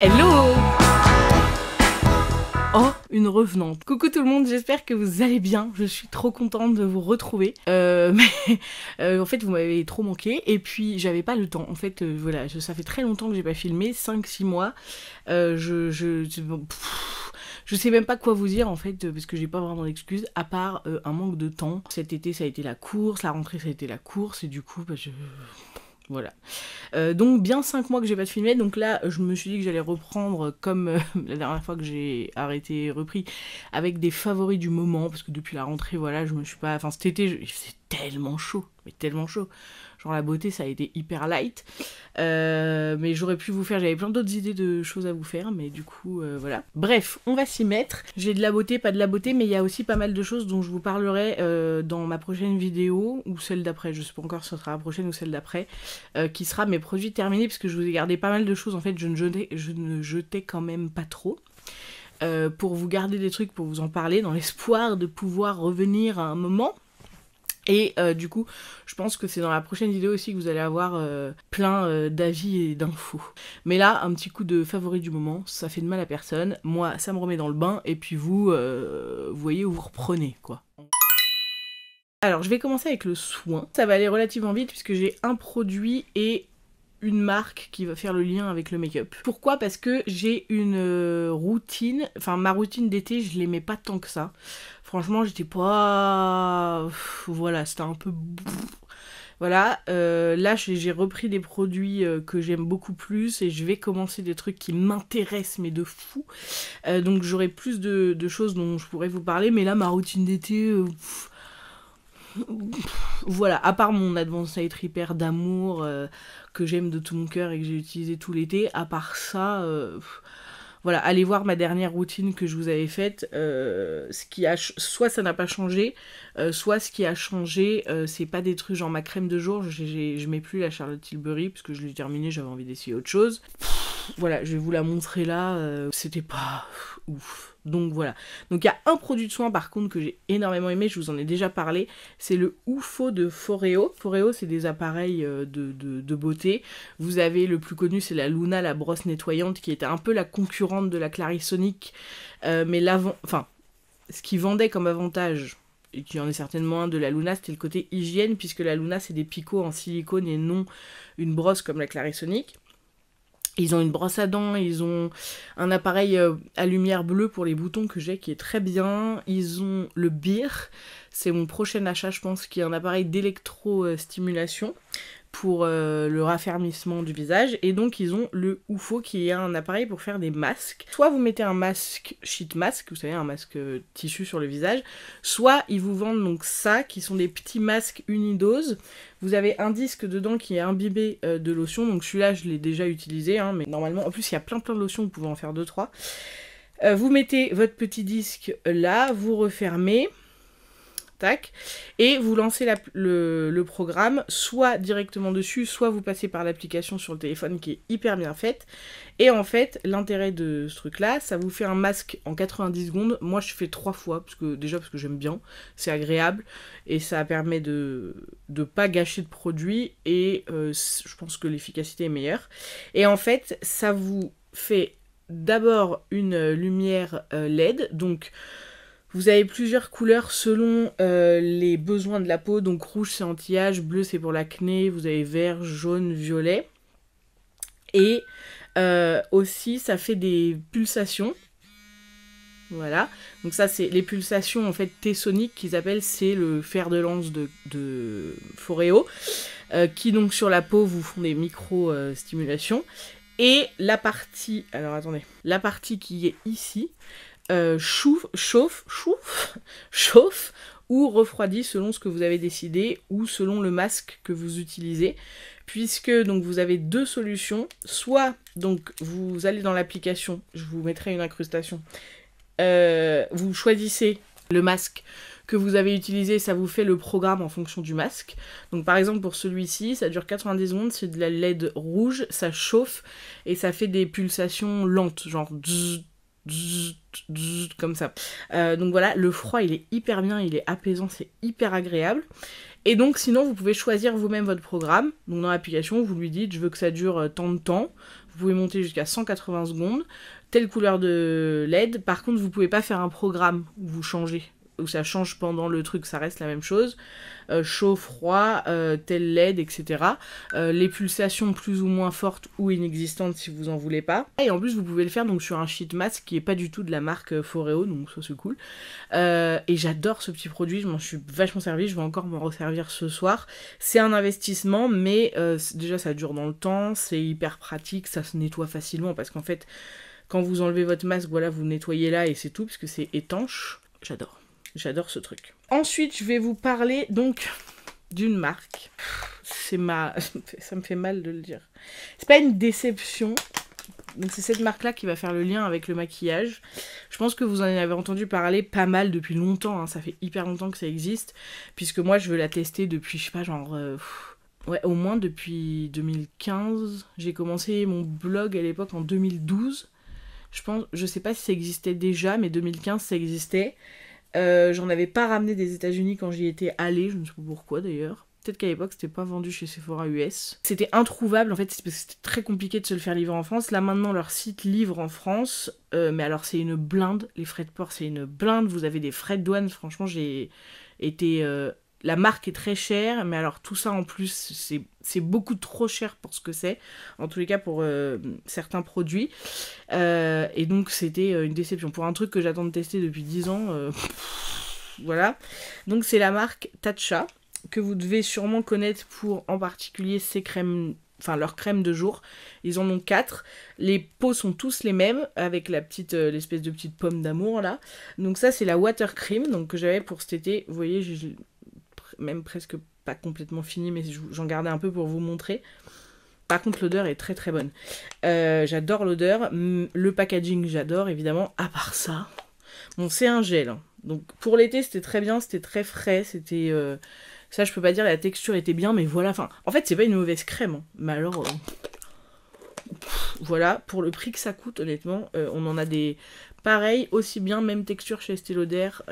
Hello Oh, une revenante. Coucou tout le monde, j'espère que vous allez bien. Je suis trop contente de vous retrouver. Euh, mais euh, en fait, vous m'avez trop manqué et puis j'avais pas le temps. En fait, euh, voilà, ça fait très longtemps que j'ai pas filmé, 5-6 mois. Euh, je, je, je je sais même pas quoi vous dire en fait parce que j'ai pas vraiment d'excuses à part un manque de temps. Cet été ça a été la course, la rentrée ça a été la course et du coup bah, je voilà. Euh, donc bien 5 mois que j'ai pas de filmé, donc là je me suis dit que j'allais reprendre comme euh, la dernière fois que j'ai arrêté repris avec des favoris du moment, parce que depuis la rentrée, voilà, je me suis pas. Enfin cet été, c'est tellement chaud, mais tellement chaud. Genre la beauté, ça a été hyper light. Euh, mais j'aurais pu vous faire, j'avais plein d'autres idées de choses à vous faire, mais du coup, euh, voilà. Bref, on va s'y mettre. J'ai de la beauté, pas de la beauté, mais il y a aussi pas mal de choses dont je vous parlerai euh, dans ma prochaine vidéo, ou celle d'après, je sais pas encore si ce sera la prochaine ou celle d'après, qui sera mes produits terminés, parce que je vous ai gardé pas mal de choses, en fait, je ne jetais, je ne jetais quand même pas trop. pour vous garder des trucs, pour vous en parler, dans l'espoir de pouvoir revenir à un moment et euh, du coup, je pense que c'est dans la prochaine vidéo aussi que vous allez avoir euh, plein euh, d'avis et d'infos. Mais là, un petit coup de favori du moment, ça fait de mal à personne. Moi, ça me remet dans le bain, et puis vous, vous voyez où vous reprenez, quoi. Alors, je vais commencer avec le soin. Ça va aller relativement vite puisque j'ai un produit et une marque qui va faire le lien avec le make-up. Pourquoi Parce que j'ai une euh, routine, enfin ma routine d'été, je l'aimais pas tant que ça. Franchement, j'étais pas voilà, c'était un peu voilà, euh, là j'ai repris des produits euh, que j'aime beaucoup plus et je vais commencer des trucs qui m'intéressent mais de fou. donc j'aurai plus de, choses dont je pourrais vous parler, mais là ma routine d'été, voilà, à part mon Advanced Night Reaper d'amour euh, que j'aime de tout mon cœur et que j'ai utilisé tout l'été, à part ça, euh, voilà, allez voir ma dernière routine que je vous avais faite. Euh, ce qui a soit ça n'a pas changé, soit ce qui a changé, c'est pas des trucs genre ma crème de jour, je mets plus la Charlotte Tilbury parce que je l'ai terminée, j'avais envie d'essayer autre chose. voilà, je vais vous la montrer là, c'était pas ouf. Donc voilà. Donc il y a un produit de soin par contre que j'ai énormément aimé, je vous en ai déjà parlé, c'est le UFO de Foreo. Foreo c'est des appareils euh, de, beauté. Vous avez le plus connu c'est la Luna, la brosse nettoyante qui était un peu la concurrente de la Clarisonic. Euh, mais l'avant... Enfin, ce qui vendait comme avantage, et qui en est certainement un de la Luna, c'était le côté hygiène puisque la Luna c'est des picots en silicone et non une brosse comme la Clarisonic. Ils ont une brosse à dents, ils ont un appareil euh, à lumière bleue pour les boutons que j'ai qui est très bien. Ils ont le beer, c'est mon prochain achat, je pense, qui est un appareil d'électrostimulation pour euh, le raffermissement du visage. Et donc ils ont le UFO qui est un appareil pour faire des masques. Soit vous mettez un masque sheet mask, vous savez, un masque euh, tissu sur le visage, soit ils vous vendent donc ça, qui sont des petits masques unidose. Vous avez un disque dedans qui est imbibé euh, de lotion, donc celui-là je l'ai déjà utilisé, hein, mais normalement, en plus il y a plein plein de lotions, vous pouvez en faire 2-3. vous mettez votre petit disque là, vous refermez et vous lancez le, programme soit directement dessus, soit vous passez par l'application sur le téléphone qui est hyper bien faite. Et en fait, l'intérêt de ce truc-là, ça vous fait un masque en 90 secondes. Moi, je fais trois fois, parce que déjà parce que j'aime bien, c'est agréable, et ça permet de ne pas gâcher de produit, et euh, je pense que l'efficacité est meilleure. Et en fait, ça vous fait d'abord une euh, lumière euh, LED, donc vous avez plusieurs couleurs selon euh, les besoins de la peau. Donc rouge c'est anti-âge, bleu c'est pour l'acné, vous avez vert, jaune, violet. Et euh, aussi ça fait des pulsations. Voilà. Donc ça c'est les pulsations en fait tessoniques qu'ils appellent, c'est le fer de lance de, de Foreo. Euh, qui donc sur la peau vous font des micro-stimulations. Et la partie, alors attendez, la partie qui est ici, euh, chauffe, chauffe ou refroidit selon ce que vous avez décidé ou selon le masque que vous utilisez puisque donc vous avez deux solutions soit donc vous allez dans l'application je vous mettrai une incrustation euh, vous choisissez le masque que vous avez utilisé, ça vous fait le programme en fonction du masque. Donc par exemple pour celui-ci, ça dure 90 secondes, c'est de la LED rouge, ça chauffe et ça fait des pulsations lentes, genre comme ça. Euh, donc voilà, le froid il est hyper bien, il est apaisant, c'est hyper agréable. Et donc sinon vous pouvez choisir vous-même votre programme. Donc dans l'application vous lui dites je veux que ça dure euh, tant de temps. Vous pouvez monter jusqu'à 180 secondes, telle couleur de LED. Par contre vous pouvez pas faire un programme où vous changez où ça change pendant le truc, ça reste la même chose. Euh, chaud, froid, telle euh, tel LED, etc. Euh, les pulsations plus ou moins fortes ou inexistantes si vous en voulez pas. Et en plus, vous pouvez le faire donc sur un sheet mask qui est pas du tout de la marque Foreo, donc ça c'est cool. et j'adore ce petit produit, je m'en suis vachement servi, je vais encore m'en resservir ce soir. C'est un investissement, mais déjà ça dure dans le temps, c'est hyper pratique, ça se nettoie facilement parce qu'en fait, quand vous enlevez votre masque, voilà, vous nettoyez là et c'est tout, parce que c'est étanche. J'adore. J'adore ce truc. Ensuite, je vais vous parler donc d'une marque. C'est ma... Ça me fait mal de le dire. C'est pas une déception. C'est cette marque-là qui va faire le lien avec le maquillage. Je pense que vous en avez entendu parler pas mal depuis longtemps. Hein. Ça fait hyper longtemps que ça existe. Puisque moi, je veux la tester depuis, je sais pas, genre... Euh, ouais, au moins depuis 2015. J'ai commencé mon blog à l'époque en 2012. Je pense, je sais pas si ça existait déjà, mais 2015 ça existait. Euh, j'en avais pas ramené des États-Unis quand j'y étais allée, je ne sais pas pourquoi d'ailleurs. Peut-être qu'à l'époque, c'était pas vendu chez Sephora US. C'était introuvable en fait, parce c'était très compliqué de se le faire livrer en France. Là maintenant, leur site livre en France, euh, mais alors c'est une blinde. Les frais de port, c'est une blinde. Vous avez des frais de douane. Franchement, j'ai été euh, la marque est très chère, mais alors tout ça en plus, c'est beaucoup trop cher pour ce que c'est, en tous les cas pour euh, certains produits. Euh, et donc c'était euh, une déception. Pour un truc que j'attends de tester depuis 10 ans, voilà. Donc c'est la marque Tatcha, que vous devez sûrement connaître pour en particulier ces crèmes enfin leur crème de jour. Ils en ont quatre. Les peaux sont tous les mêmes avec la petite l'espèce de petite pomme d'amour là. Donc ça c'est la water cream donc que j'avais pour cet été. Vous voyez, même presque pas complètement fini, mais j'en gardais un peu pour vous montrer. Par contre, l'odeur est très très bonne. Euh, j'adore l'odeur. Le packaging, j'adore évidemment. À part ça, bon, c'est un gel. Hein. Donc pour l'été, c'était très bien, c'était très frais, c'était. Euh, ça, je peux pas dire, la texture était bien, mais voilà. Enfin, en fait, c'est pas une mauvaise crème. Hein. Mais alors. Euh, voilà, pour le prix que ça coûte, honnêtement, on en a des. Pareil, aussi bien, même texture chez Estée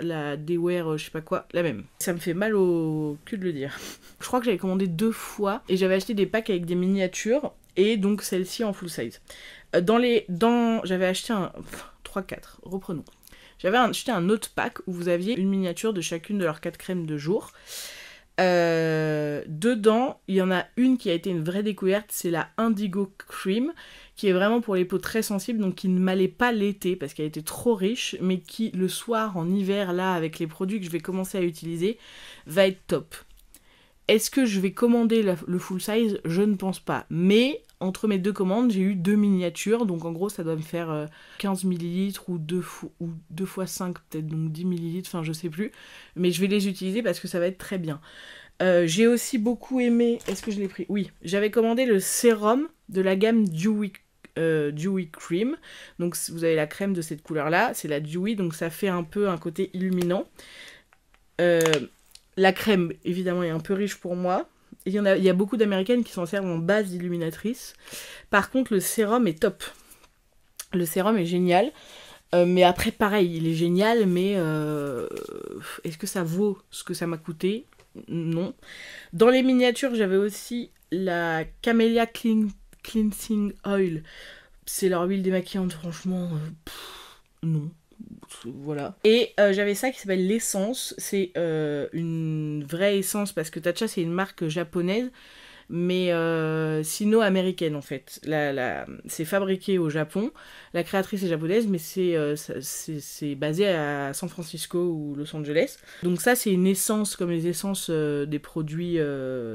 la Daywear, euh, je sais pas quoi, la même. Ça me fait mal au cul de le dire. je crois que j'avais commandé deux fois et j'avais acheté des packs avec des miniatures et donc celle-ci en full size. Euh, dans les. Dans. J'avais acheté un. 3-4, reprenons. J'avais acheté un autre pack où vous aviez une miniature de chacune de leurs 4 crèmes de jour. Euh, dedans, il y en a une qui a été une vraie découverte, c'est la Indigo Cream, qui est vraiment pour les peaux très sensibles, donc qui ne m'allait pas l'été parce qu'elle était trop riche, mais qui le soir, en hiver, là, avec les produits que je vais commencer à utiliser, va être top. Est-ce que je vais commander le full size Je ne pense pas. Mais entre mes deux commandes, j'ai eu deux miniatures, donc en gros ça doit me faire 15 euh, ml ou 2 fois, ou 5 peut-être, donc 10 ml enfin je sais plus. Mais je vais les utiliser parce que ça va être très bien. Euh, j'ai aussi beaucoup aimé, est-ce que je l'ai pris Oui, j'avais commandé le sérum de la gamme Dewy euh, Cream. Donc vous avez la crème de cette couleur-là, c'est la Dewy, donc ça fait un peu un côté illuminant. la crème, évidemment, est un peu riche pour moi. Il y, en a, beaucoup d'américaines qui s'en servent en base d'illuminatrice. Par contre, le sérum est top. Le sérum est génial. Euh, mais après, pareil, il est génial, mais euh, est-ce que ça vaut ce que ça m'a coûté Non. Dans les miniatures, j'avais aussi la Camellia Cleansing Oil. C'est leur huile démaquillante, franchement, euh, non voilà. Et euh, j'avais ça qui s'appelle l'essence. C'est euh, une vraie essence parce que Tatcha c'est une marque japonaise, mais euh, sino-américaine en fait. c'est fabriqué au Japon. La créatrice est japonaise, mais c'est, c'est, basé à San Francisco ou Los Angeles. Donc ça c'est une essence comme les essences des produits,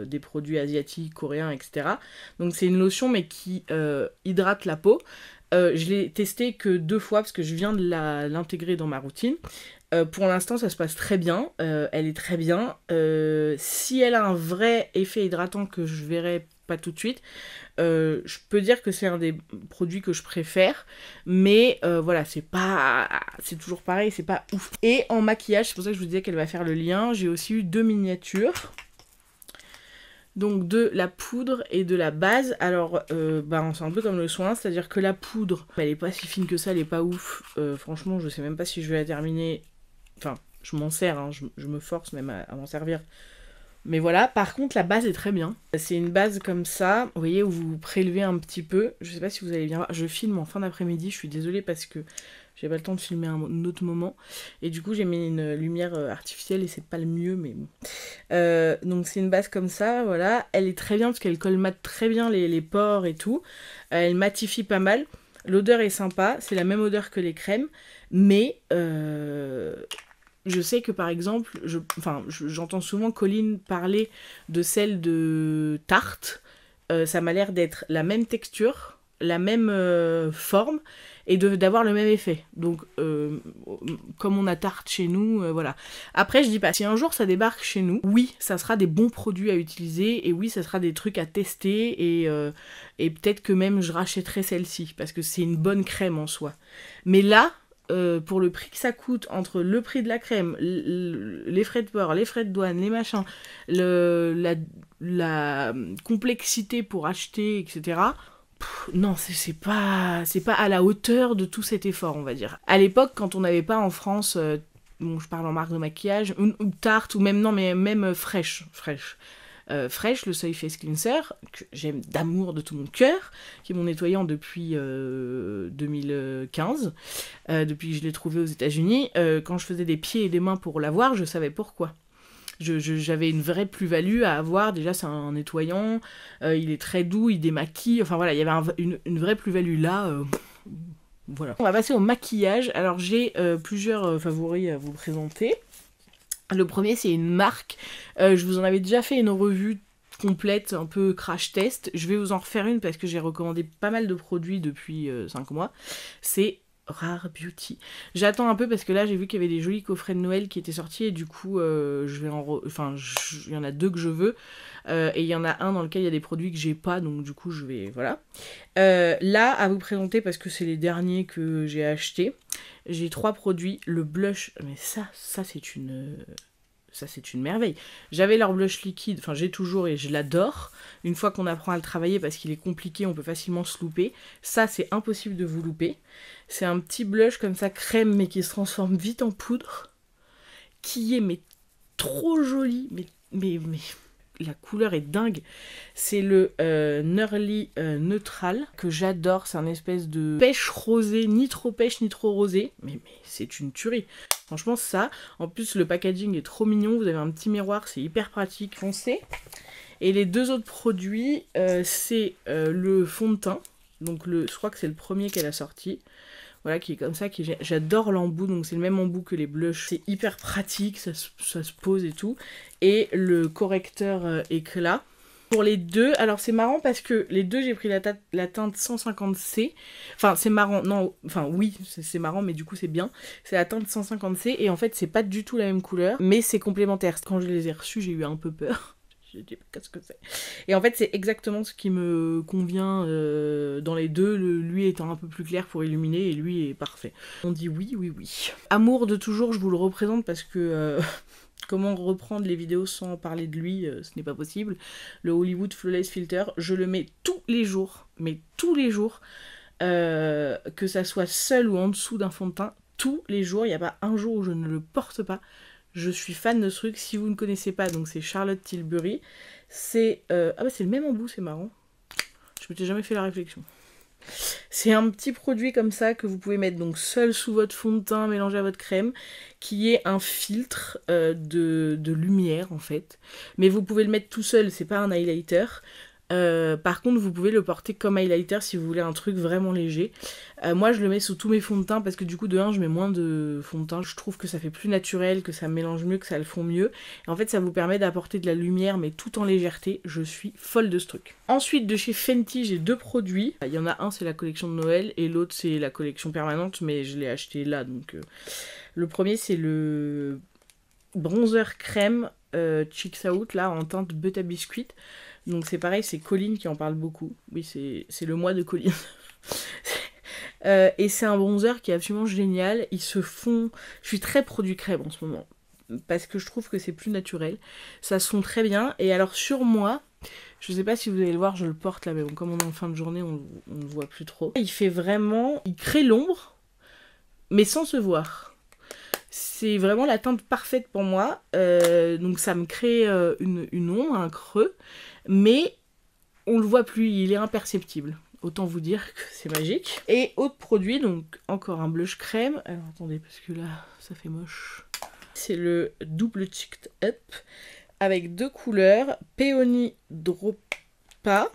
des produits asiatiques, coréens, etc. Donc c'est une lotion mais qui hydrate la peau. Euh, je l'ai testé que deux fois parce que je viens de l'intégrer dans ma routine. Euh, pour l'instant, ça se passe très bien. Euh, elle est très bien. si elle a un vrai effet hydratant que je verrai pas tout de suite, je peux dire que c'est un des produits que je préfère. Mais voilà, c'est pas, c'est toujours pareil, c'est pas ouf. Et en maquillage, c'est pour ça que je vous disais qu'elle va faire le lien. J'ai aussi eu deux miniatures donc de la poudre et de la base. Alors, euh, ben, c'est bah, un peu comme le soin, c'est-à-dire que la poudre, elle est pas si fine que ça, elle est pas ouf. Euh, franchement, je sais même pas si je vais la terminer. Enfin, je m'en sers, hein, je, me force même à, m'en servir. Mais voilà, par contre, la base est très bien. C'est une base comme ça, vous voyez, où vous prélevez un petit peu. Je sais pas si vous allez bien voir. Je filme en fin d'après-midi, je suis désolée parce que j'ai pas le temps de filmer un, autre moment. Et du coup, j'ai mis une lumière euh, artificielle et c'est pas le mieux, mais bon. Euh, donc, c'est une base comme ça, voilà. Elle est très bien parce qu'elle colmate très bien les, les pores et tout. Euh, elle matifie pas mal. L'odeur est sympa, c'est la même odeur que les crèmes, mais je sais que par exemple, je, enfin, j'entends souvent Colline parler de celle de Tarte. ça m'a l'air d'être la même texture, la même forme, et d'avoir le même effet. Donc, euh, comme on a tarte chez nous, euh, voilà. Après, je dis pas, si un jour ça débarque chez nous, oui, ça sera des bons produits à utiliser, et oui, ça sera des trucs à tester, et, euh, peut-être que même je rachèterai celle-ci, parce que c'est une bonne crème en soi. Mais là, pour le prix que ça coûte, entre le prix de la crème, les frais de port, les frais de douane, les machins, la complexité pour acheter, etc., non, c'est pas, c'est pas à la hauteur de tout cet effort, on va dire. À l'époque, quand on n'avait pas en France, euh, je parle en marque de maquillage, une, tarte ou même non, mais même euh, fraîche, euh, fraîche. le Soy Face Cleanser, que j'aime d'amour de tout mon cœur, qui est mon nettoyant depuis 2015, depuis que je l'ai trouvé aux États-Unis. quand je faisais des pieds et des mains pour l'avoir, je savais pourquoi j'avais une vraie plus-value à avoir. Déjà, c'est un, nettoyant, euh, il est très doux, il démaquille. Enfin voilà, il y avait une, vraie plus-value là. Euh, voilà. On va passer au maquillage. Alors, j'ai euh, plusieurs favoris à vous présenter. Le premier, c'est une marque. je vous en avais déjà fait une revue complète, un peu crash test. Je vais vous en refaire une parce que j'ai recommandé pas mal de produits depuis 5 mois. C'est Rare Beauty. J'attends un peu parce que là, j'ai vu qu'il y avait des jolis coffrets de Noël qui étaient sortis et du coup, euh, je vais en. Enfin, il y en a deux que je veux euh, et il y en a un dans lequel il y a des produits que j'ai pas, donc du coup, je vais. Voilà. Euh, là, à vous présenter parce que c'est les derniers que j'ai achetés. J'ai trois produits. Le blush, mais ça, ça c'est une ça c'est une merveille. J'avais leur blush liquide, enfin j'ai toujours et je l'adore. Une fois qu'on apprend à le travailler parce qu'il est compliqué, on peut facilement se louper. Ça c'est impossible de vous louper. C'est un petit blush comme ça crème mais qui se transforme vite en poudre, qui est mais trop joli, mais mais mais la couleur est dingue. C'est le euh, Nurly euh, Neutral que j'adore. C'est un espèce de pêche rosée, ni trop pêche ni trop rosée. Mais, mais c'est une tuerie. Franchement, ça. En plus, le packaging est trop mignon. Vous avez un petit miroir, c'est hyper pratique. Foncé. Et les deux autres produits, euh, c'est le fond de teint. Donc, le, je crois que c'est le premier qu'elle a sorti voilà, qui est comme ça. j'adore l'embout, donc c'est le même embout que les blushs. C'est hyper pratique, ça, se pose et tout. Et le correcteur éclat. Euh, Pour les deux, alors c'est marrant parce que les deux, j'ai pris la, la, teinte 150C. Enfin, c'est marrant, non, enfin oui, c'est marrant, mais du coup c'est bien. C'est la teinte 150C et en fait, c'est pas du tout la même couleur, mais c'est complémentaire. Quand je les ai reçus, j'ai eu un peu peur je dis qu'est-ce que c'est Et en fait, c'est exactement ce qui me convient euh, dans les deux, lui étant un peu plus clair pour illuminer et lui est parfait. On dit oui, oui, oui. Amour de toujours, je vous le représente parce que. Euh, comment reprendre les vidéos sans parler de lui, euh, ce n'est pas possible. Le Hollywood Flawless Filter, je le mets tous les jours, mais tous les jours, que ça soit seul ou en dessous d'un fond de teint, tous les jours, il n'y a pas un jour où je ne le porte pas. Je suis fan de ce truc. Si vous ne connaissez pas, donc c'est Charlotte Tilbury. C'est. Euh, ah bah c'est le même embout, c'est marrant. Je m'étais jamais fait la réflexion. C'est un petit produit comme ça que vous pouvez mettre donc seul sous votre fond de teint mélangé à votre crème, qui est un filtre euh, de, de, lumière en fait. Mais vous pouvez le mettre tout seul, c'est pas un highlighter. Euh, par contre, vous pouvez le porter comme highlighter si vous voulez un truc vraiment léger. Euh, moi, je le mets sous tous mes fonds de teint parce que du coup, de 1, je mets moins de fond de teint. Je trouve que ça fait plus naturel, que ça mélange mieux, que ça le fond mieux. en fait, ça vous permet d'apporter de la lumière, mais tout en légèreté. Je suis folle de ce truc. Ensuite, de chez Fenty, j'ai deux produits. Il y en a un, c'est la collection de Noël, et l'autre, c'est la collection permanente, mais je l'ai acheté là. Donc, euh. le premier, c'est le bronzer crème Cheeks Out, là, en teinte Beta Biscuit. Donc c'est pareil, c'est Colline qui en parle beaucoup. Oui, c'est le mois de Colline. Euh, et c'est un bronzer qui est absolument génial. Ils se font. Je suis très produit crème en ce moment. Parce que je trouve que c'est plus naturel. Ça sonne très bien. Et alors sur moi, je ne sais pas si vous allez le voir, je le porte là, mais bon, comme on est en fin de journée, on, ne voit plus trop. Il fait vraiment. Il crée l'ombre, mais sans se voir c'est vraiment la teinte parfaite pour moi. Euh, donc ça me crée euh, une, une ombre, un creux, mais on le voit plus, il est imperceptible. Autant vous dire que c'est magique. Et autre produit, donc encore un blush crème. Alors attendez, parce que là, ça fait moche. C'est le Double Ticked Up avec deux couleurs, Peony Dropa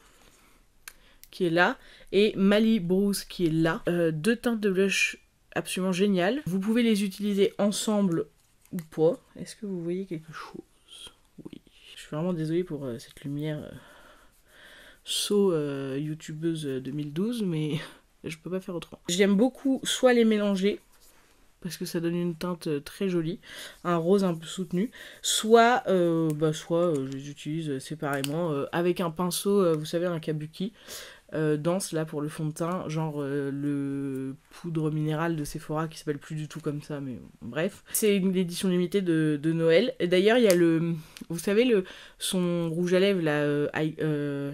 qui est là et Mali Bruce qui est là. Euh, deux teintes de blush absolument géniales. Vous pouvez les utiliser ensemble ou pas. Est-ce que vous voyez quelque chose suis vraiment désolée pour euh, cette lumière euh, saut so, euh, youtubeuse 2012, mais je peux pas faire autrement. J'aime beaucoup soit les mélanger, parce que ça donne une teinte très jolie, un rose un peu soutenu, soit, bah, soit je les utilise séparément avec un pinceau, vous savez, un kabuki, danse euh, dense là pour le fond de teint, genre euh, le poudre minérale de Sephora qui s'appelle plus du tout comme ça, mais bref. C'est une édition limitée de, de Noël. Et d'ailleurs, il y a le, vous savez le son rouge à lèvres la euh, euh,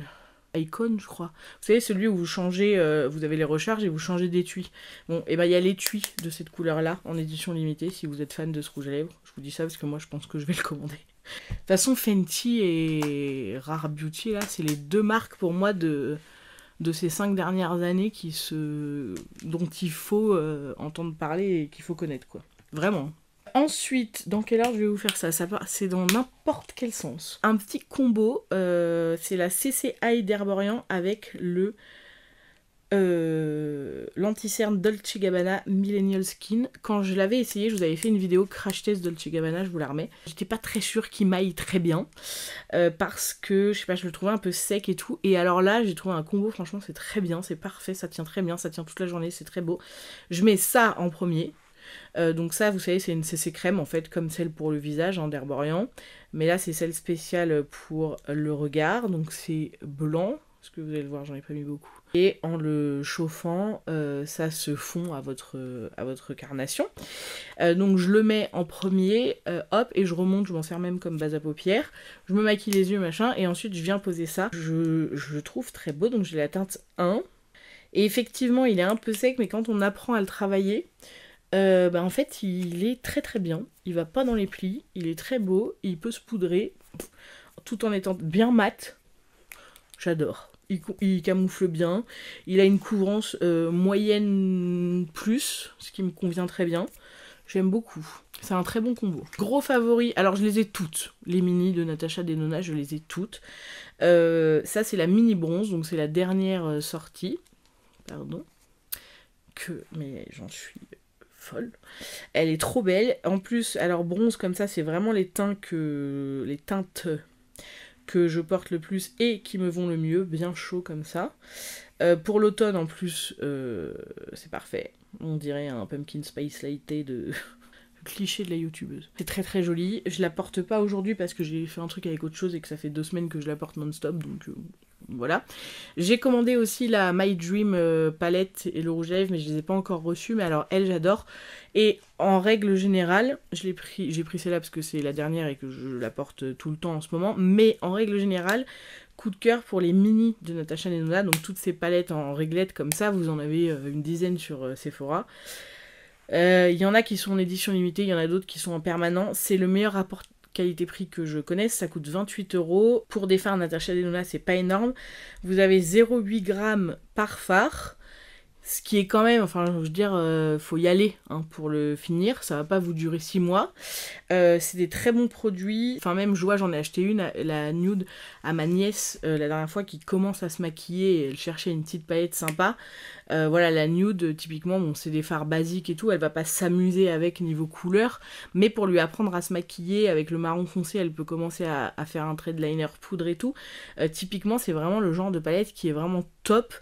Icon, je crois. Vous savez celui où vous changez, vous avez les recharges et vous changez d'étui. Bon, et eh ben il y a l'étui de cette couleur là en édition limitée. Si vous êtes fan de ce rouge à lèvres, je vous dis ça parce que moi je pense que je vais le commander. De toute façon, Fenty et Rare Beauty, là, c'est les deux marques pour moi de, de ces cinq dernières années qui se... dont il faut euh, entendre parler et qu'il faut connaître, quoi. Vraiment. Ensuite, dans quelle heure je vais vous faire ça, ça C'est dans n'importe quel sens. Un petit combo, euh, c'est la CCI d'Herborian avec le euh, l'anticerne lanti Dolce Gabbana Millennial Skin. Quand je l'avais essayé, je vous avais fait une vidéo crash test Dolce Gabbana, je vous la remets. J'étais pas très sûre qu'il maille très bien euh, parce que je sais pas, je le trouvais un peu sec et tout. Et alors là, j'ai trouvé un combo, franchement, c'est très bien, c'est parfait, ça tient très bien, ça tient toute la journée, c'est très beau. Je mets ça en premier. Euh, donc ça, vous savez, c'est une CC crème en fait, comme celle pour le visage en hein, d'Herborian. Mais là, c'est celle spéciale pour le regard. Donc c'est blanc, parce que vous allez le voir, j'en ai pas mis beaucoup. Et en le chauffant, euh, ça se fond à votre, à votre carnation. Euh, donc je le mets en premier, euh, hop, et je remonte, je m'en sers même comme base à paupières. Je me maquille les yeux, machin, et ensuite je viens poser ça. Je, le trouve très beau, donc j'ai la teinte 1. Et effectivement, il est un peu sec, mais quand on apprend à le travailler, bah en fait, il est très très bien. Il va pas dans les plis, il est très beau, il peut se poudrer, tout en étant bien mat. J'adore il, camoufle bien. Il a une couvrance euh, moyenne plus, ce qui me convient très bien. J'aime beaucoup. C'est un très bon combo. Gros favori, alors je les ai toutes. Les mini de Natacha Denona, je les ai toutes. Euh, ça, c'est la mini bronze, donc c'est la dernière euh, sortie. Pardon. Que, mais j'en suis folle. Elle est trop belle. En plus, alors bronze comme ça, c'est vraiment les teintes que les teintes que je porte le plus et qui me vont le mieux, bien chaud comme ça. Euh, pour l'automne en plus, euh, c'est parfait. On dirait un pumpkin spice latte de cliché de la youtubeuse. C'est très très joli. Je la porte pas aujourd'hui parce que j'ai fait un truc avec autre chose et que ça fait deux semaines que je la porte non-stop, donc euh, voilà. J'ai commandé aussi la My Dream euh, palette et le rouge à lèvres, mais je les ai pas encore reçus. Mais alors, elle, j'adore. Et en règle générale, je j'ai pris celle-là parce que c'est la dernière et que je la porte tout le temps en ce moment. Mais en règle générale, coup de cœur pour les mini de Natasha Denona. Donc toutes ces palettes en réglette comme ça, vous en avez euh, une dizaine sur euh, Sephora. Il y en a qui sont en édition limitée, il y en a d'autres qui sont en permanent. C'est le meilleur rapport qualité-prix que je connaisse, ça coûte 28 euros. Pour des fards Natacha Denona, c'est pas énorme. Vous avez 0,8 grammes par phare. Ce qui est quand même, enfin, je veux dire, euh, faut y aller hein, pour le finir. Ça va pas vous durer 6 mois. Euh, c'est des très bons produits. Enfin, même je vois, j'en ai acheté une, la nude, à ma nièce euh, la dernière fois qui commence à se maquiller et elle cherchait une petite palette sympa. Euh, voilà, la nude, typiquement, bon, c'est des fards basiques et tout, elle va pas s'amuser avec niveau couleur, mais pour lui apprendre à se maquiller avec le marron foncé, elle peut commencer à, faire un trait de liner poudre et tout. Euh, typiquement, c'est vraiment le genre de palette qui est vraiment top.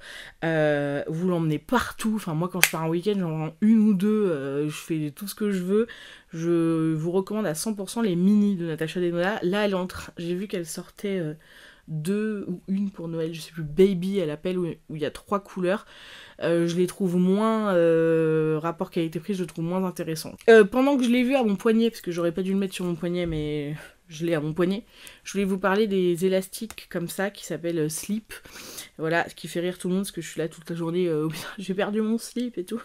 Euh, vous l'emmenez partout. Enfin, moi, quand je pars un week-end, j'en prends une ou deux. je fais tout ce que je veux. Je vous recommande à 100% les mini de Natasha Denona. Là, elle entre. J'ai vu qu'elle sortait deux ou une pour Noël, je sais plus, Baby, à appelle, où, il y a trois couleurs. Euh, je les trouve moins, euh, rapport qualité-prix, je trouve moins intéressant. Euh, pendant que je l'ai vu à mon poignet, parce que j'aurais pas dû le mettre sur mon poignet, mais je l'ai à mon poignet, je voulais vous parler des élastiques comme ça qui s'appellent slip. Voilà, ce qui fait rire tout le monde, parce que je suis là toute la journée, j'ai perdu mon slip et tout.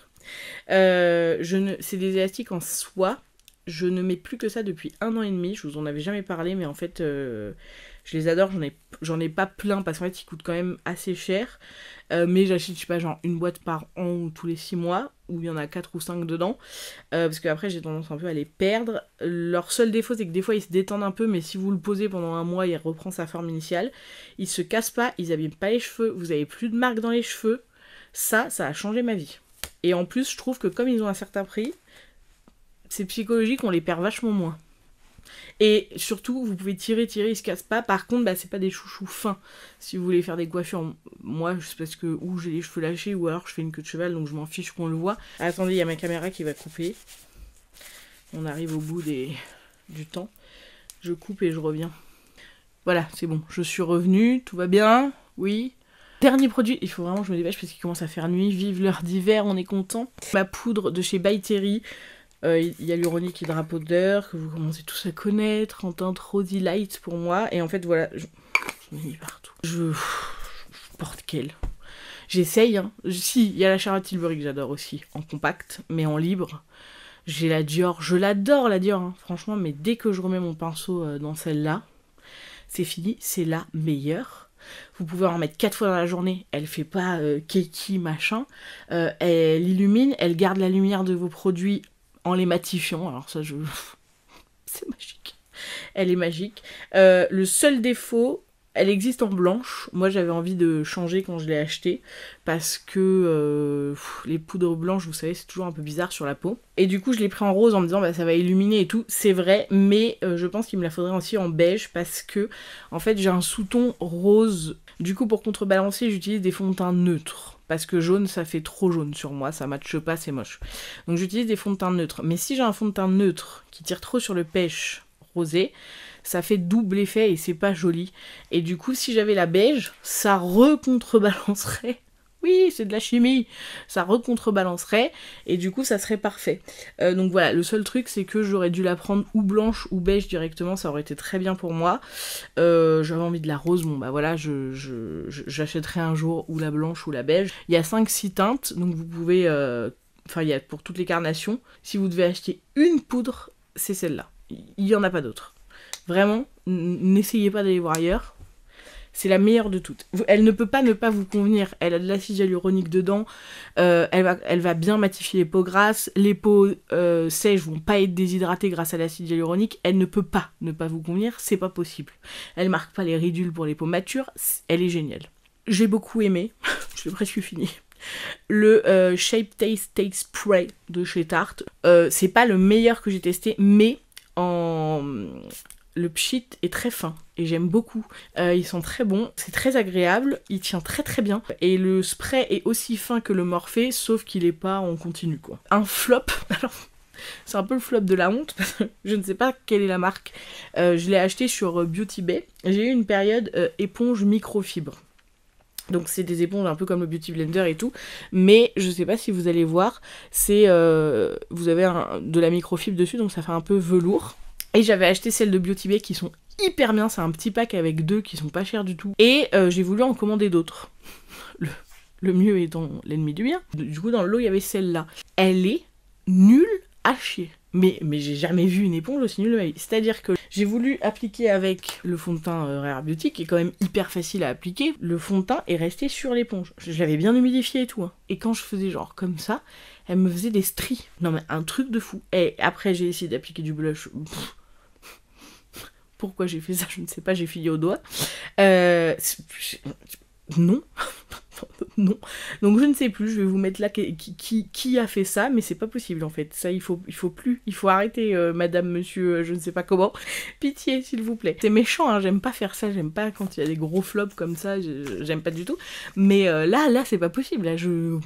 je ne... C'est des élastiques en soie je ne mets plus que ça depuis un an et demi. Je vous en avais jamais parlé, mais en fait, euh, je les adore. J'en ai, ai pas plein parce qu'en fait, ils coûtent quand même assez cher. Euh, mais j'achète, je sais pas, genre une boîte par an ou tous les six mois, où il y en a quatre ou cinq dedans. Euh, parce qu'après, j'ai tendance un peu à les perdre. Leur seul défaut, c'est que des fois, ils se détendent un peu, mais si vous le posez pendant un mois, il reprend sa forme initiale. Ils se cassent pas, ils abîment pas les cheveux, vous avez plus de marques dans les cheveux. Ça, ça a changé ma vie. Et en plus, je trouve que comme ils ont un certain prix, c'est psychologique, on les perd vachement moins. Et surtout, vous pouvez tirer, tirer, ils se cassent pas. Par contre, bah, c'est pas des chouchous fins. Si vous voulez faire des coiffures, moi, c'est parce que ou j'ai les cheveux lâchés, ou alors je fais une queue de cheval, donc je m'en fiche qu'on le voit. Attendez, il y a ma caméra qui va couper. On arrive au bout des... du temps. Je coupe et je reviens. Voilà, c'est bon. Je suis revenue, tout va bien, oui. Dernier produit, il faut vraiment que je me dépêche parce qu'il commence à faire nuit. Vive l'heure d'hiver, on est content. Ma poudre de chez By Terry. Euh, il y a l'uronique d'heure que vous commencez tous à connaître en teinte rosy light pour moi. Et en fait, voilà, je, partout. Je, porte quelle J'essaye. Hein. Si, il y a la Charlotte Tilbury que j'adore aussi, en compact, mais en libre. J'ai la Dior, je l'adore la Dior, hein. franchement, mais dès que je remets mon pinceau euh, dans celle-là, c'est fini, c'est la meilleure. Vous pouvez en mettre 4 fois dans la journée, elle fait pas euh, machin. Euh, elle illumine, elle garde la lumière de vos produits en les matifiant. Alors ça, je... c'est magique. Elle est magique. Euh, le seul défaut, elle existe en blanche. Moi, j'avais envie de changer quand je l'ai achetée, parce que euh, les poudres blanches, vous savez, c'est toujours un peu bizarre sur la peau. Et du coup, je l'ai pris en rose en me disant bah, ça va illuminer et tout. C'est vrai, mais euh, je pense qu'il me la faudrait aussi en beige parce que en fait, j'ai un sous-ton rose. Du coup, pour contrebalancer, j'utilise des fonds de teint neutres parce que jaune ça fait trop jaune sur moi, ça matche pas, c'est moche. Donc j'utilise des fonds de teint neutres. Mais si j'ai un fond de teint neutre qui tire trop sur le pêche rosé, ça fait double effet et c'est pas joli. Et du coup, si j'avais la beige, ça recontrebalancerait oui, c'est de la chimie, ça recontrebalancerait et du coup ça serait parfait. Euh, donc voilà, le seul truc c'est que j'aurais dû la prendre ou blanche ou beige directement, ça aurait été très bien pour moi. Euh, j'avais envie de la rose, bon bah voilà, j'achèterai un jour ou la blanche ou la beige. Il y a 5-6 teintes, donc vous pouvez, euh, enfin il y a pour toutes les carnations, si vous devez acheter une poudre, c'est celle-là. Il n'y en a pas d'autres. Vraiment, n'essayez pas d'aller voir ailleurs. C'est la meilleure de toutes. Elle ne peut pas ne pas vous convenir. Elle a de l'acide hyaluronique dedans. Euh, elle, va, elle va bien matifier les peaux grasses. Les peaux sèches euh, sèches vont pas être déshydratées grâce à l'acide hyaluronique. Elle ne peut pas ne pas vous convenir. C'est pas possible. Elle marque pas les ridules pour les peaux matures. Elle est géniale. J'ai beaucoup aimé. Je l'ai presque fini le euh, Shape Taste Taste Spray de chez Tarte. Euh, c'est pas le meilleur que j'ai testé, mais en, le pchit est très fin et j'aime beaucoup. Euh, ils sont très bons, c'est très agréable, il tient très très bien. Et le spray est aussi fin que le Morphée, sauf qu'il est pas en continu quoi. Un flop, c'est un peu le flop de la honte parce que je ne sais pas quelle est la marque. Euh, je l'ai acheté sur euh, Beauty Bay. J'ai eu une période éponge microfibre. Donc c'est des éponges un peu comme le Beauty Blender et tout, mais je ne sais pas si vous allez voir, c'est vous avez de la microfibre dessus, donc ça fait un peu velours. Et j'avais acheté celles de Beauty Bay qui sont hyper bien. C'est un petit pack avec deux qui sont pas chers du tout. Et euh, j'ai voulu en commander d'autres. le, mieux étant l'ennemi du bien. Du coup, dans le lot, il y avait celle-là. Elle est nulle à chier. Mais, mais j'ai jamais vu une éponge aussi nulle C'est-à-dire que j'ai voulu appliquer avec le fond de teint euh, Rare Beauty, qui est quand même hyper facile à appliquer. Le fond de teint est resté sur l'éponge. Je, l'avais bien humidifié et tout. Hein. Et quand je faisais genre comme ça, elle me faisait des stries. Non mais un truc de fou. Et après, j'ai essayé d'appliquer du blush. Pourquoi j'ai fait ça Je ne sais pas, j'ai filé au doigt. Euh, non. non. Donc je ne sais plus, je vais vous mettre là qui, a fait ça, mais c'est pas possible en fait. Ça, il faut, il faut plus, il faut arrêter, euh, madame, monsieur, euh, je ne sais pas comment. Pitié, s'il vous plaît. C'est méchant, hein, j'aime pas faire ça, j'aime pas quand il y a des gros flops comme ça, j'aime pas du tout. Mais là, là, c'est pas possible, là, je...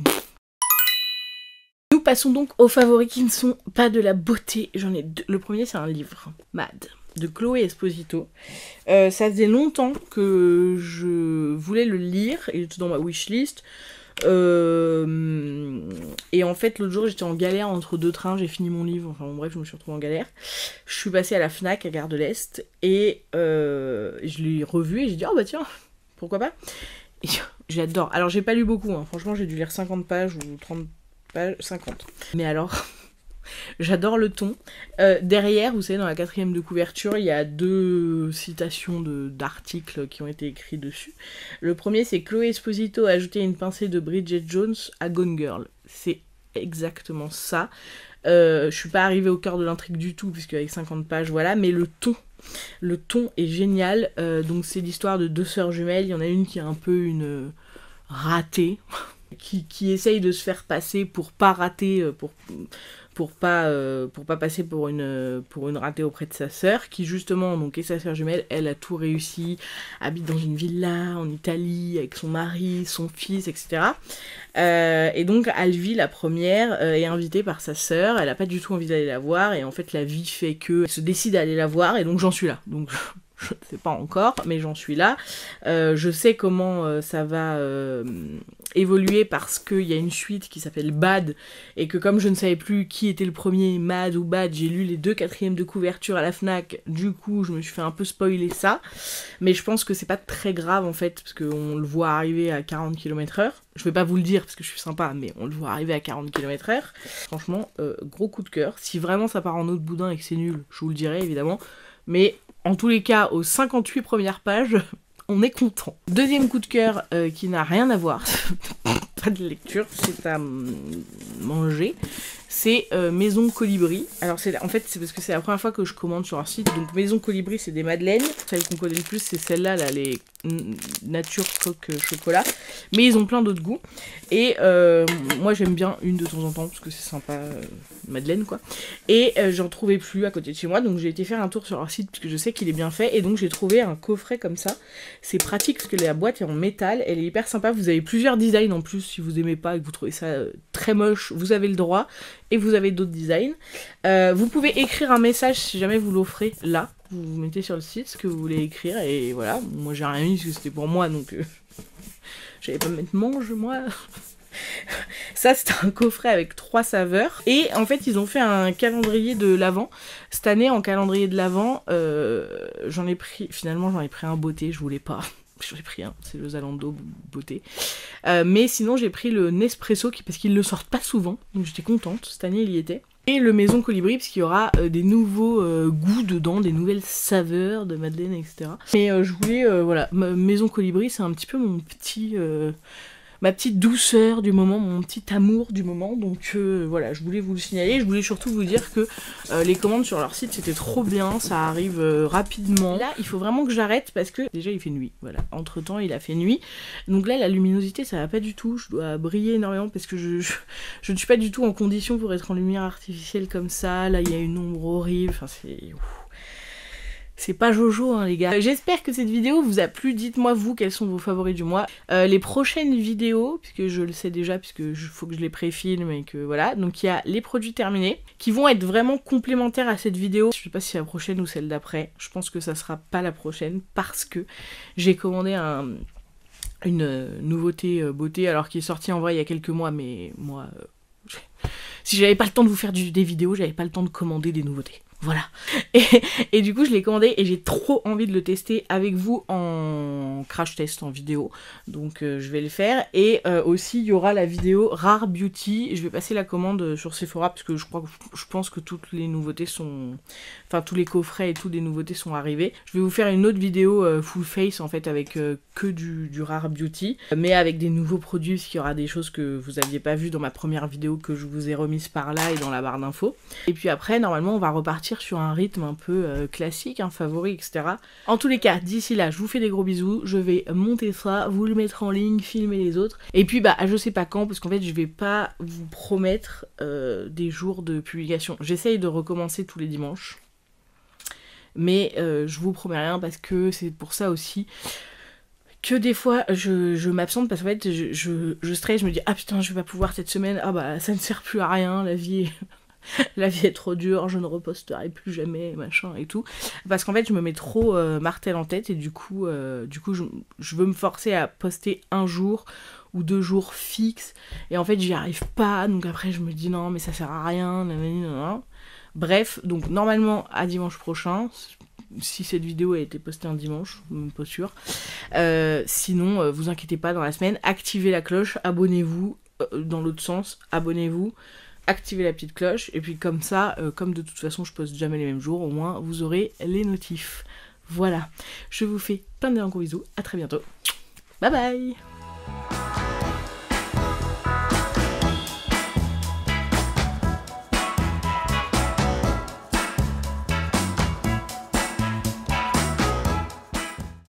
Nous passons donc aux favoris qui ne sont pas de la beauté. J'en ai deux. Le premier, c'est un livre, Mad de Chloé Esposito. Euh, ça faisait longtemps que je voulais le lire, il était dans ma wishlist. Euh, et en fait, l'autre jour, j'étais en galère entre deux trains, j'ai fini mon livre, enfin bref, je me suis retrouvée en galère. Je suis passée à la Fnac à Gare de l'Est et euh, je l'ai revu et j'ai dit, oh bah tiens, pourquoi pas J'adore. Alors, j'ai pas lu beaucoup, hein. franchement, j'ai dû lire 50 pages ou 30 pages, 50. Mais alors, J'adore le ton. Euh, derrière, vous savez, dans la quatrième de couverture, il y a deux citations d'articles qui ont été écrits dessus. Le premier, c'est Chloé Esposito a ajouté une pincée de Bridget Jones à Gone Girl. C'est exactement ça. Euh, je suis pas arrivée au cœur de l'intrigue du tout, puisque avec 50 pages, voilà, mais le ton. Le ton est génial. Euh, donc c'est l'histoire de deux sœurs jumelles. Il y en a une qui est un peu une ratée, qui, essaye de se faire passer pour pas rater, euh, pour pour pas euh, pour pas passer pour une pour une ratée auprès de sa sœur qui justement donc est sa sœur jumelle elle a tout réussi habite dans une villa en Italie avec son mari son fils etc euh, et donc Alvi la première est euh, invitée par sa sœur elle a pas du tout envie d'aller la voir et en fait la vie fait que se décide à aller la voir et donc j'en suis là donc je ne sais pas encore, mais j'en suis là. Euh, je sais comment euh, ça va euh, évoluer parce qu'il y a une suite qui s'appelle Bad, et que comme je ne savais plus qui était le premier, Mad ou Bad, j'ai lu les deux quatrièmes de couverture à la FNAC, du coup je me suis fait un peu spoiler ça, mais je pense que c'est pas très grave en fait, parce qu'on le voit arriver à 40 km heure. Je vais pas vous le dire parce que je suis sympa, mais on le voit arriver à 40 km heure. Franchement, gros coup de cœur. Si vraiment ça part en autre boudin et que c'est nul, je vous le dirai évidemment. Mais en tous les cas, aux 58 premières pages, on est content. Deuxième coup de cœur euh, qui n'a rien à voir, pas de lecture, c'est à manger, c'est euh, Maison Colibri. Alors c'est en fait c'est parce que c'est la première fois que je commande sur un site. Donc Maison Colibri c'est des madeleines. Celle qu'on connaît le plus c'est celle-là là les nature coque euh, chocolat mais ils ont plein d'autres goûts. Et euh, moi j'aime bien une de temps en temps parce que c'est sympa, euh, Madeleine quoi. Et euh, j'en trouvais plus à côté de chez moi, donc j'ai été faire un tour sur leur site parce que je sais qu'il est bien fait. Et donc j'ai trouvé un coffret comme ça. C'est pratique parce que la boîte est en métal, elle est hyper sympa. Vous avez plusieurs designs en plus si vous aimez pas et que vous trouvez ça très moche, vous avez le droit. Et vous avez d'autres designs. vous pouvez écrire un message si jamais vous l'offrez là. Vous vous mettez sur le site ce que vous voulez écrire et voilà. Moi j'ai rien mis parce que c'était pour moi donc j'allais pas me mettre mange moi. Ça, c'est un coffret avec trois saveurs. Et en fait, ils ont fait un calendrier de l'avant. Cette année, en calendrier de l'avant, euh, j'en ai pris. Finalement, j'en ai pris un beauté, je voulais pas. J'en ai pris un, c'est le Zalando beauté. Euh, mais sinon, j'ai pris le Nespresso parce qu'ils le sortent pas souvent. Donc j'étais contente. Cette année, il y était. Et le Maison Colibri, puisqu'il y aura euh, des nouveaux euh, goûts dedans, des nouvelles saveurs de Madeleine, etc. Mais euh, je voulais, voilà, Maison Colibri, c'est un petit peu mon petit ma petite douceur du moment, mon petit amour du moment. Donc euh, voilà, je voulais vous le signaler. Je voulais surtout vous dire que euh, les commandes sur leur site, c'était trop bien. Ça arrive euh, rapidement. Là, il faut vraiment que j'arrête parce que déjà, il fait nuit. Voilà, entre-temps, il a fait nuit. Donc là, la luminosité, ça va pas du tout. Je dois briller énormément parce que je, je, je ne suis pas du tout en condition pour être en lumière artificielle comme ça. Là, il y a une ombre horrible. Enfin, c'est... C'est pas Jojo, hein, les gars. Euh, j'espère que cette vidéo vous a plu. Dites-moi, vous, quels sont vos favoris du mois. Euh, les prochaines vidéos, puisque je le sais déjà, puisque il faut que je les préfilme et que voilà. Donc, il y a les produits terminés, qui vont être vraiment complémentaires à cette vidéo. Je sais pas si la prochaine ou celle d'après. Je pense que ça sera pas la prochaine, parce que j'ai commandé une euh, nouveauté beauté, alors qu'il est sorti en vrai il y a quelques mois, mais moi, si j'avais pas le temps de vous faire des vidéos, j'avais pas le temps de commander des nouveautés. Voilà. Et, du coup, je l'ai commandé et j'ai trop envie de le tester avec vous en, crash test en vidéo. Donc euh, je vais le faire. Et euh, aussi, il y aura la vidéo Rare Beauty. Je vais passer la commande euh, sur Sephora parce que je crois que je pense que toutes les nouveautés sont. Enfin, tous les coffrets et toutes les nouveautés sont arrivées, Je vais vous faire une autre vidéo full face en fait avec que du, Rare Beauty. Mais avec des nouveaux produits, parce qu'il y aura des choses que vous aviez pas vues dans ma première vidéo que je vous ai remise par là et dans la barre d'infos. Et puis après, normalement, on va repartir sur un rythme un peu classique, un favori, etc. En tous les cas, d'ici là, je vous fais des gros bisous je vais monter ça, vous le mettre en ligne, filmer les autres. Et puis bah je sais pas quand parce qu'en fait je vais pas vous promettre euh, des jours de publication. J'essaye de recommencer tous les dimanches. Mais euh, je vous promets rien parce que c'est pour ça aussi que des fois je, je m'absente parce qu'en fait je, je, je stresse, je me dis ah putain je vais pas pouvoir cette semaine, ah bah ça ne sert plus à rien, la vie est la vie est trop dure, je ne reposterai plus jamais, machin et tout. Parce qu'en fait, je me mets trop euh, martel en tête et du coup, euh, du coup je, veux me forcer à poster un jour ou deux jours fixes. Et en fait, j'y arrive pas. Donc après, je me dis non, mais ça sert à rien. Bref, donc normalement, à dimanche prochain, si cette vidéo a été postée un dimanche, suis pas sûr. Euh, sinon, vous inquiétez pas, dans la semaine, activez la cloche, abonnez-vous. dans l'autre sens, abonnez-vous. Activez la petite cloche, et puis comme ça, euh, comme de toute façon je poste jamais les mêmes jours, au moins vous aurez les notifs. Voilà, je vous fais plein de gros bisous, à très bientôt, bye bye